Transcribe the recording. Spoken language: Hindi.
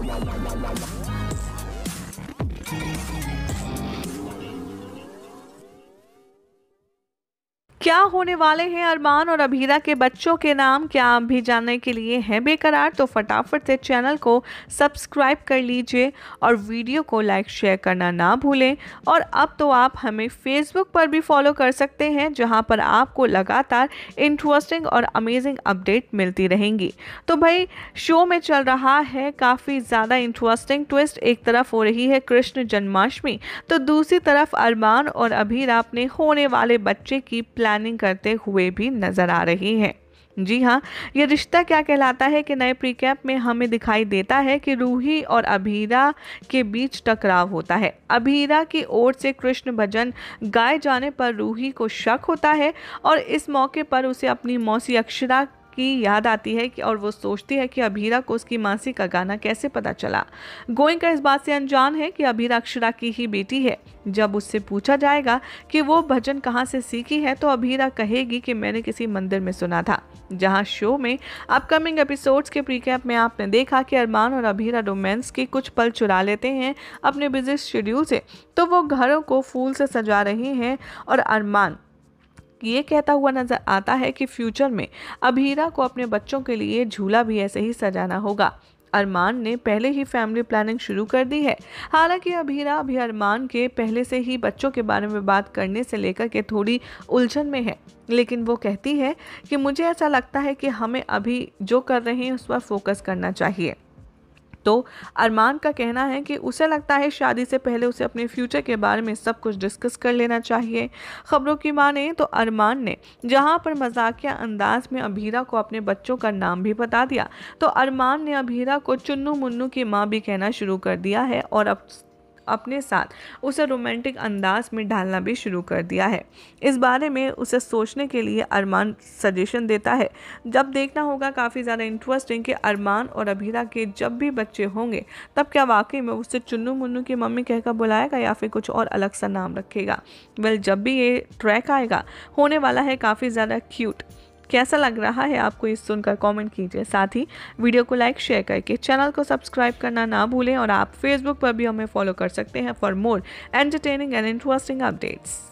わあ क्या होने वाले हैं अरमान और अभीरा के बच्चों के नाम क्या आप भी जानने के लिए हैं बेकरार तो फटाफट से चैनल को सब्सक्राइब कर लीजिए और वीडियो को लाइक शेयर करना ना भूलें और अब तो आप हमें फेसबुक पर भी फॉलो कर सकते हैं जहां पर आपको लगातार इंटरेस्टिंग और अमेजिंग अपडेट मिलती रहेंगी तो भाई शो में चल रहा है काफ़ी ज़्यादा इंटरेस्टिंग ट्विस्ट एक तरफ हो रही है कृष्ण जन्माष्टमी तो दूसरी तरफ अरमान और अभीरा अपने होने वाले बच्चे की प्लान प्लानिंग करते हुए भी नज़र आ रही हैं जी हाँ ये रिश्ता क्या कहलाता है कि नए प्रीकैप में हमें दिखाई देता है कि रूही और अभीरा के बीच टकराव होता है अभीरा की ओर से कृष्ण भजन गाए जाने पर रूही को शक होता है और इस मौके पर उसे अपनी मौसी अक्षरा की याद आती है कि और वो सोचती है कि अभीरा को उसकी मासी का गाना कैसे पता चला गोइंका इस बात से अनजान है कि अभीरा अक्षरा की ही बेटी है जब उससे पूछा जाएगा कि वो भजन कहाँ से सीखी है तो अभीरा कहेगी कि मैंने किसी मंदिर में सुना था जहाँ शो में अपकमिंग एपिसोड्स के प्रीकैप में आपने देखा कि अरमान और अभीरा रोमेंस के कुछ पल चुरा लेते हैं अपने बिजी शेड्यूल से तो वो घरों को फूल से सजा रहे हैं और अरमान ये कहता हुआ नजर आता है कि फ्यूचर में अभीरा को अपने बच्चों के लिए झूला भी ऐसे ही सजाना होगा अरमान ने पहले ही फैमिली प्लानिंग शुरू कर दी है हालांकि अभीरा अभी अरमान के पहले से ही बच्चों के बारे में बात करने से लेकर के थोड़ी उलझन में है लेकिन वो कहती है कि मुझे ऐसा लगता है कि हमें अभी जो कर रहे हैं उस पर फोकस करना चाहिए तो अरमान का कहना है कि उसे लगता है शादी से पहले उसे अपने फ्यूचर के बारे में सब कुछ डिस्कस कर लेना चाहिए खबरों की माने तो अरमान ने जहां पर मजाकिया अंदाज में अभीरा को अपने बच्चों का नाम भी बता दिया तो अरमान ने अभीरा को चुन्नू मुन्नू की माँ भी कहना शुरू कर दिया है और अब अपने साथ उसे रोमांटिक अंदाज में ढालना भी शुरू कर दिया है इस बारे में उसे सोचने के लिए अरमान सजेशन देता है जब देखना होगा काफ़ी ज़्यादा इंटरेस्टिंग कि अरमान और अभीरा के जब भी बच्चे होंगे तब क्या वाकई में उससे चुन्नू मुन्नू की मम्मी कहकर बुलाएगा या फिर कुछ और अलग सा नाम रखेगा वेल जब भी ये ट्रैक आएगा होने वाला है काफ़ी ज़्यादा क्यूट कैसा लग रहा है आपको इस सुनकर कमेंट कीजिए साथ ही वीडियो को लाइक शेयर करके चैनल को सब्सक्राइब करना ना भूलें और आप फेसबुक पर भी हमें फॉलो कर सकते हैं for more entertaining and interesting updates